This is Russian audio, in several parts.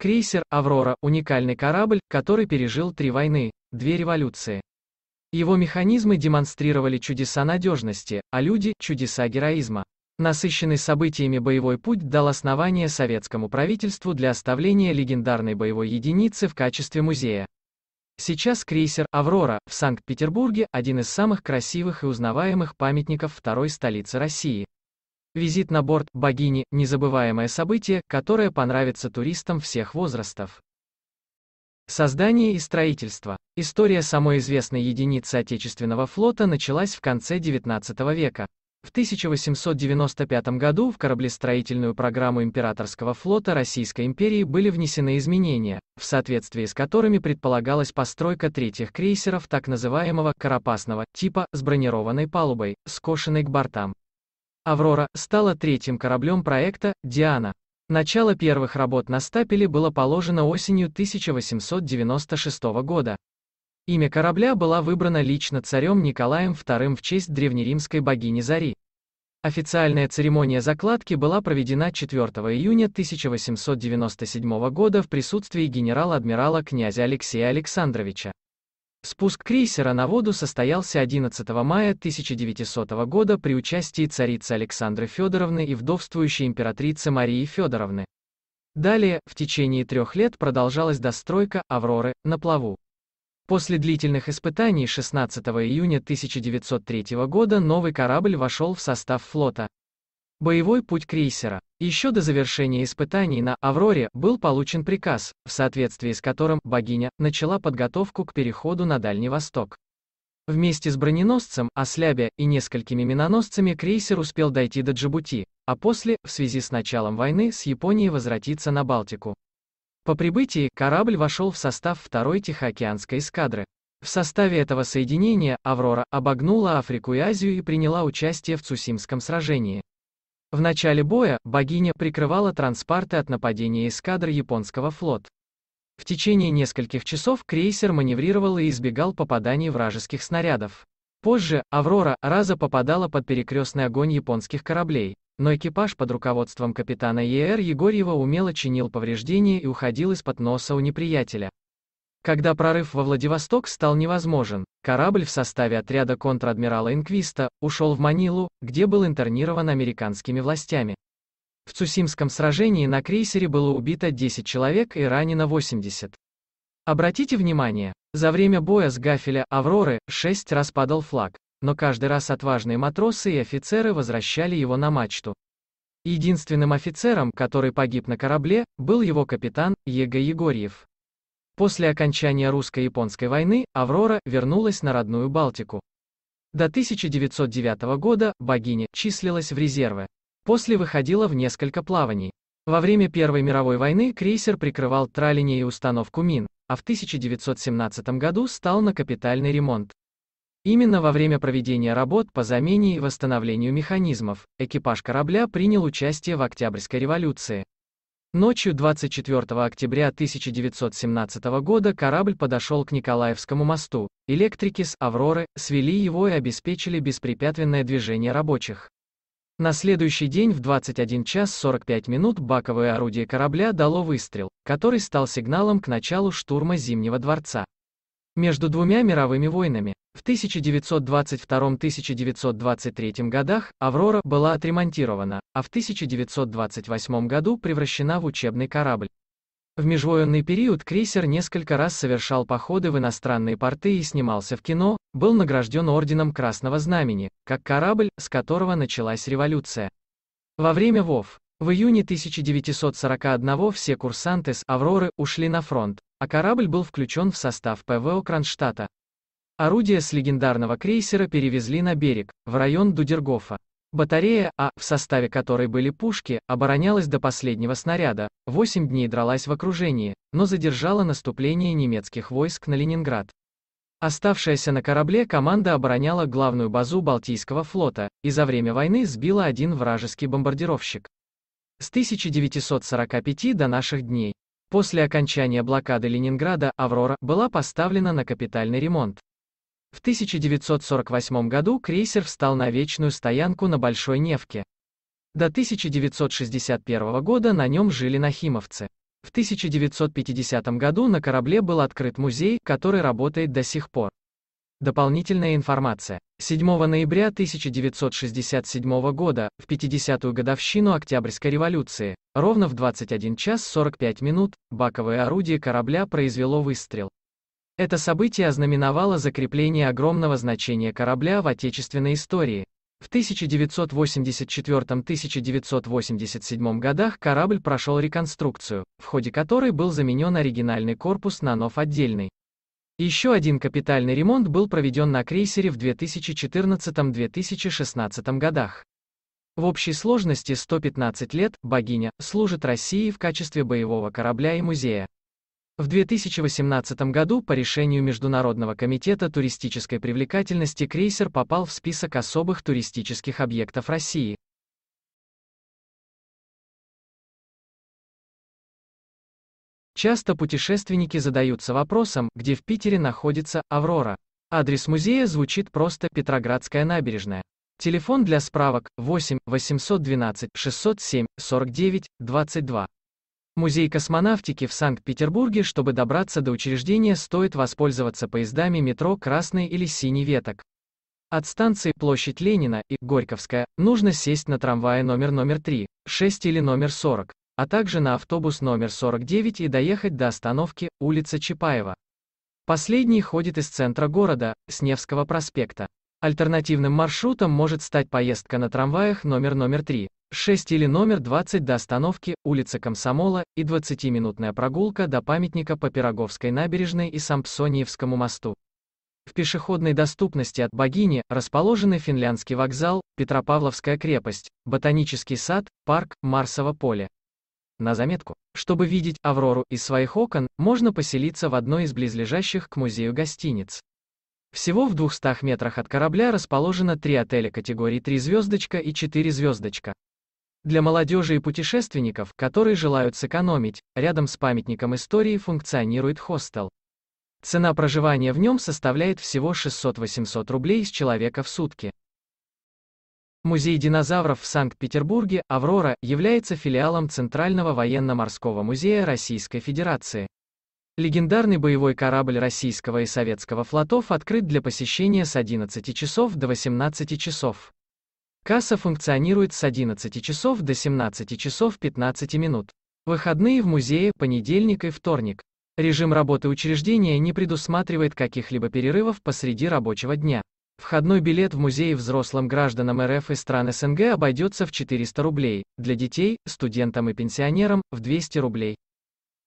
Крейсер «Аврора» — уникальный корабль, который пережил три войны, две революции. Его механизмы демонстрировали чудеса надежности, а люди — чудеса героизма. Насыщенный событиями боевой путь дал основание советскому правительству для оставления легендарной боевой единицы в качестве музея. Сейчас крейсер «Аврора» в Санкт-Петербурге – один из самых красивых и узнаваемых памятников второй столицы России. Визит на борт богини – незабываемое событие, которое понравится туристам всех возрастов. Создание и строительство. История самой известной единицы Отечественного флота началась в конце XIX века. В 1895 году в кораблестроительную программу Императорского флота Российской империи были внесены изменения, в соответствии с которыми предполагалась постройка третьих крейсеров так называемого «карапасного» типа с бронированной палубой, скошенной к бортам. «Аврора» стала третьим кораблем проекта «Диана». Начало первых работ на стапеле было положено осенью 1896 года. Имя корабля было выбрано лично царем Николаем II в честь древнеримской богини Зари. Официальная церемония закладки была проведена 4 июня 1897 года в присутствии генерал-адмирала князя Алексея Александровича. Спуск крейсера на воду состоялся 11 мая 1900 года при участии царицы Александры Федоровны и вдовствующей императрицы Марии Федоровны. Далее, в течение трех лет продолжалась достройка «Авроры» на плаву. После длительных испытаний 16 июня 1903 года новый корабль вошел в состав флота. Боевой путь крейсера. Еще до завершения испытаний на «Авроре» был получен приказ, в соответствии с которым богиня начала подготовку к переходу на Дальний Восток. Вместе с броненосцем «Ослябя» и несколькими миноносцами крейсер успел дойти до Джибути, а после, в связи с началом войны, с Японией возвратиться на Балтику. По прибытии корабль вошел в состав второй Тихоокеанской эскадры. В составе этого соединения «Аврора» обогнула Африку и Азию и приняла участие в Цусимском сражении. В начале боя богиня прикрывала транспарты от нападения эскадры японского флота. В течение нескольких часов крейсер маневрировал и избегал попаданий вражеских снарядов. Позже «Аврора» раза попадала под перекрестный огонь японских кораблей, но экипаж под руководством капитана Е.Р. Егорьева умело чинил повреждения и уходил из-под носа у неприятеля. Когда прорыв во Владивосток стал невозможен, корабль в составе отряда контр-адмирала Инквиста ушел в Манилу, где был интернирован американскими властями. В Цусимском сражении на крейсере было убито 10 человек и ранено 80. Обратите внимание, за время боя с Гафеля «Авроры» шесть раз падал флаг, но каждый раз отважные матросы и офицеры возвращали его на мачту. Единственным офицером, который погиб на корабле, был его капитан, Его Егорьев. После окончания русско-японской войны Аврора вернулась на родную Балтику. До 1909 года богиня числилась в резерве. После выходила в несколько плаваний. Во время Первой мировой войны крейсер прикрывал траление и установку мин, а в 1917 году стал на капитальный ремонт. Именно во время проведения работ по замене и восстановлению механизмов экипаж корабля принял участие в Октябрьской революции. Ночью 24 октября 1917 года корабль подошел к Николаевскому мосту. Электрики с «Авроры» свели его и обеспечили беспрепятственное движение рабочих. На следующий день в 21 час 45 минут баковое орудие корабля дало выстрел, который стал сигналом к началу штурма Зимнего дворца между двумя мировыми войнами. В 1922-1923 годах «Аврора» была отремонтирована, а в 1928 году превращена в учебный корабль. В межвоенный период крейсер несколько раз совершал походы в иностранные порты и снимался в кино, был награжден орденом Красного Знамени, как корабль, с которого началась революция. Во время ВОВ в июне 1941 все курсанты с «Авроры» ушли на фронт, а корабль был включен в состав ПВО Кронштадта. Орудия с легендарного крейсера перевезли на берег, в район Дудергофа. Батарея А, в составе которой были пушки, оборонялась до последнего снаряда, 8 дней дралась в окружении, но задержала наступление немецких войск на Ленинград. Оставшаяся на корабле команда обороняла главную базу Балтийского флота, и за время войны сбила один вражеский бомбардировщик. С 1945 до наших дней. После окончания блокады Ленинграда «Аврора» была поставлена на капитальный ремонт. В 1948 году крейсер встал на вечную стоянку на Большой Невке. До 1961 года на нем жили нахимовцы. В 1950 году на корабле был открыт музей, который работает до сих пор. Дополнительная информация. 7 ноября 1967 года, в 50-ю годовщину Октябрьской революции, ровно в 21 час 45 минут, баковое орудие корабля произвело выстрел. Это событие ознаменовало закрепление огромного значения корабля в отечественной истории. В 1984-1987 годах корабль прошел реконструкцию, в ходе которой был заменен оригинальный корпус на нов отдельный. Еще один капитальный ремонт был проведен на крейсере в 2014-2016 годах. В общей сложности 115 лет «Богиня» служит России в качестве боевого корабля и музея. В 2018 году по решению Международного комитета туристической привлекательности крейсер попал в список особых туристических объектов России. Часто путешественники задаются вопросом, где в Питере находится «Аврора». Адрес музея звучит просто «Петроградская набережная». Телефон для справок 8 812 607 49 22. Музей космонавтики в Санкт-Петербурге, чтобы добраться до учреждения, стоит воспользоваться поездами метро «Красный» или «Синий» веток. От станции Площадь Ленина и Горьковская нужно сесть на трамвае номер номер 3, 6 или номер 40 а также на автобус номер 49 и доехать до остановки, улица Чапаева. Последний ходит из центра города, с Невского проспекта. Альтернативным маршрутом может стать поездка на трамваях номер номер 3, 6 или номер 20 до остановки, улица Комсомола, и 20-минутная прогулка до памятника по Пироговской набережной и Сампсониевскому мосту. В пешеходной доступности от Богини расположены Финляндский вокзал, Петропавловская крепость, Ботанический сад, парк, Марсово поле на заметку. Чтобы видеть Аврору из своих окон, можно поселиться в одной из близлежащих к музею гостиниц. Всего в 200 метрах от корабля расположено три отеля категории 3 звездочка и 4 звездочка. Для молодежи и путешественников, которые желают сэкономить, рядом с памятником истории функционирует хостел. Цена проживания в нем составляет всего 600-800 рублей с человека в сутки. Музей динозавров в Санкт-Петербурге «Аврора» является филиалом Центрального военно-морского музея Российской Федерации. Легендарный боевой корабль российского и советского флотов открыт для посещения с 11 часов до 18 часов. Касса функционирует с 11 часов до 17 часов 15 минут. Выходные в музее – понедельник и вторник. Режим работы учреждения не предусматривает каких-либо перерывов посреди рабочего дня. Входной билет в музей взрослым гражданам РФ и стран СНГ обойдется в 400 рублей, для детей, студентам и пенсионерам – в 200 рублей.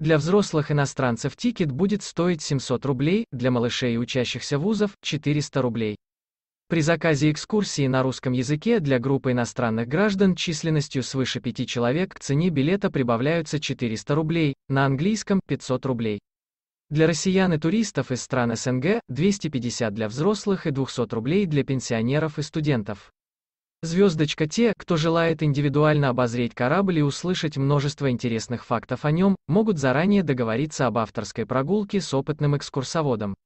Для взрослых иностранцев тикет будет стоить 700 рублей, для малышей и учащихся вузов – 400 рублей. При заказе экскурсии на русском языке для группы иностранных граждан численностью свыше 5 человек к цене билета прибавляются 400 рублей, на английском – 500 рублей. Для россиян и туристов из стран СНГ 250 для взрослых и 200 рублей для пенсионеров и студентов. Звездочка те, кто желает индивидуально обозреть корабль и услышать множество интересных фактов о нем, могут заранее договориться об авторской прогулке с опытным экскурсоводом.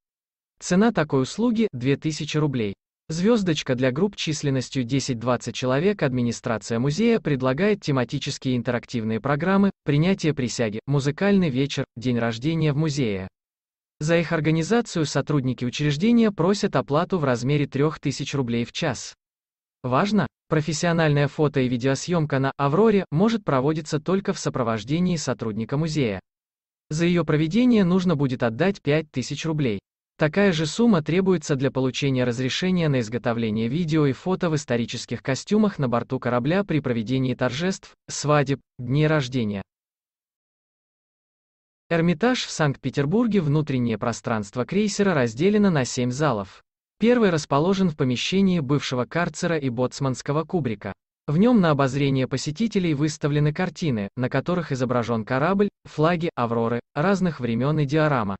Цена такой услуги – 2000 рублей. Звездочка для групп численностью 10-20 человек администрация музея предлагает тематические интерактивные программы, принятие присяги, музыкальный вечер, день рождения в музее. За их организацию сотрудники учреждения просят оплату в размере 3000 рублей в час. Важно, профессиональная фото и видеосъемка на «Авроре» может проводиться только в сопровождении сотрудника музея. За ее проведение нужно будет отдать 5000 рублей. Такая же сумма требуется для получения разрешения на изготовление видео и фото в исторических костюмах на борту корабля при проведении торжеств, свадеб, дней рождения. Эрмитаж в Санкт-Петербурге внутреннее пространство крейсера разделено на 7 залов. Первый расположен в помещении бывшего карцера и боцманского кубрика. В нем на обозрение посетителей выставлены картины, на которых изображен корабль, флаги, авроры, разных времен и диорама.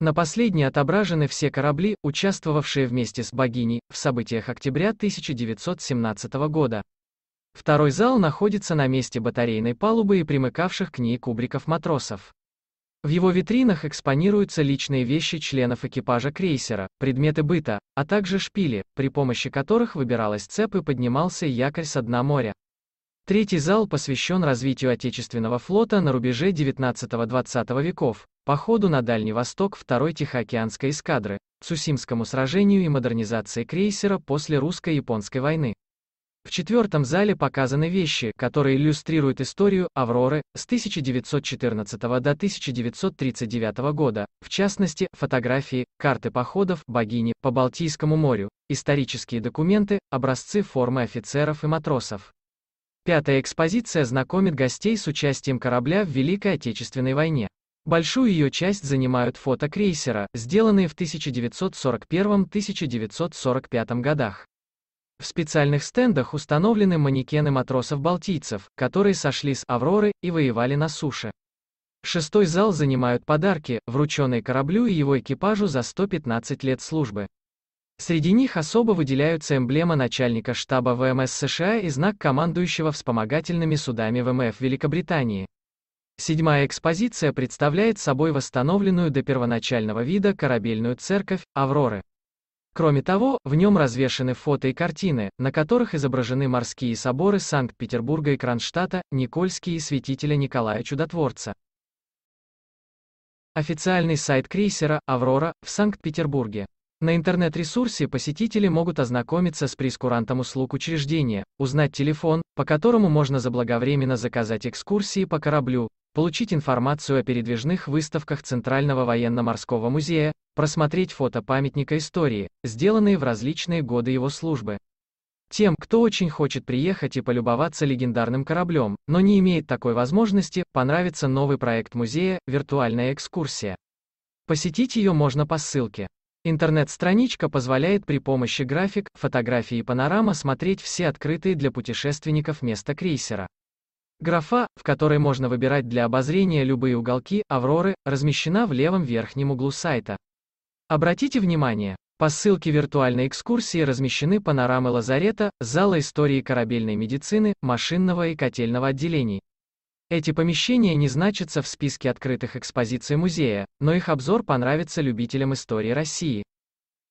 На последней отображены все корабли, участвовавшие вместе с богиней в событиях октября 1917 года. Второй зал находится на месте батарейной палубы и примыкавших к ней кубриков матросов. В его витринах экспонируются личные вещи членов экипажа крейсера, предметы быта, а также шпили, при помощи которых выбиралась цепь и поднимался якорь с дна моря. Третий зал посвящен развитию Отечественного флота на рубеже 19-20 веков, походу на Дальний Восток Второй Тихоокеанской эскадры, Цусимскому сражению и модернизации крейсера после русско-японской войны. В четвертом зале показаны вещи, которые иллюстрируют историю «Авроры» с 1914 до 1939 года, в частности, фотографии, карты походов богини по Балтийскому морю, исторические документы, образцы формы офицеров и матросов. Пятая экспозиция знакомит гостей с участием корабля в Великой Отечественной войне. Большую ее часть занимают фото крейсера, сделанные в 1941-1945 годах. В специальных стендах установлены манекены матросов-балтийцев, которые сошли с «Авроры» и воевали на суше. Шестой зал занимают подарки, врученные кораблю и его экипажу за 115 лет службы. Среди них особо выделяются эмблема начальника штаба ВМС США и знак командующего вспомогательными судами ВМФ Великобритании. Седьмая экспозиция представляет собой восстановленную до первоначального вида корабельную церковь «Авроры». Кроме того, в нем развешаны фото и картины, на которых изображены морские соборы Санкт-Петербурга и Кронштадта, Никольские и святителя Николая Чудотворца. Официальный сайт крейсера «Аврора» в Санкт-Петербурге. На интернет-ресурсе посетители могут ознакомиться с прескурантом услуг учреждения, узнать телефон, по которому можно заблаговременно заказать экскурсии по кораблю, получить информацию о передвижных выставках Центрального военно-морского музея, просмотреть фото памятника истории, сделанные в различные годы его службы. Тем, кто очень хочет приехать и полюбоваться легендарным кораблем, но не имеет такой возможности, понравится новый проект музея «Виртуальная экскурсия». Посетить ее можно по ссылке. Интернет-страничка позволяет при помощи график, фотографий и панорама смотреть все открытые для путешественников места крейсера. Графа, в которой можно выбирать для обозрения любые уголки Авроры, размещена в левом верхнем углу сайта. Обратите внимание, по ссылке виртуальной экскурсии размещены панорамы лазарета, зала истории корабельной медицины, машинного и котельного отделений. Эти помещения не значатся в списке открытых экспозиций музея, но их обзор понравится любителям истории России.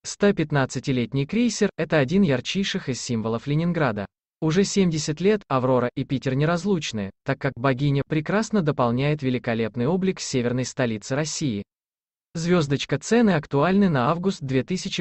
115-летний крейсер – это один ярчайших из символов Ленинграда. Уже 70 лет Аврора и Питер неразлучны, так как богиня прекрасно дополняет великолепный облик северной столицы России. Звездочка цены актуальны на август 2000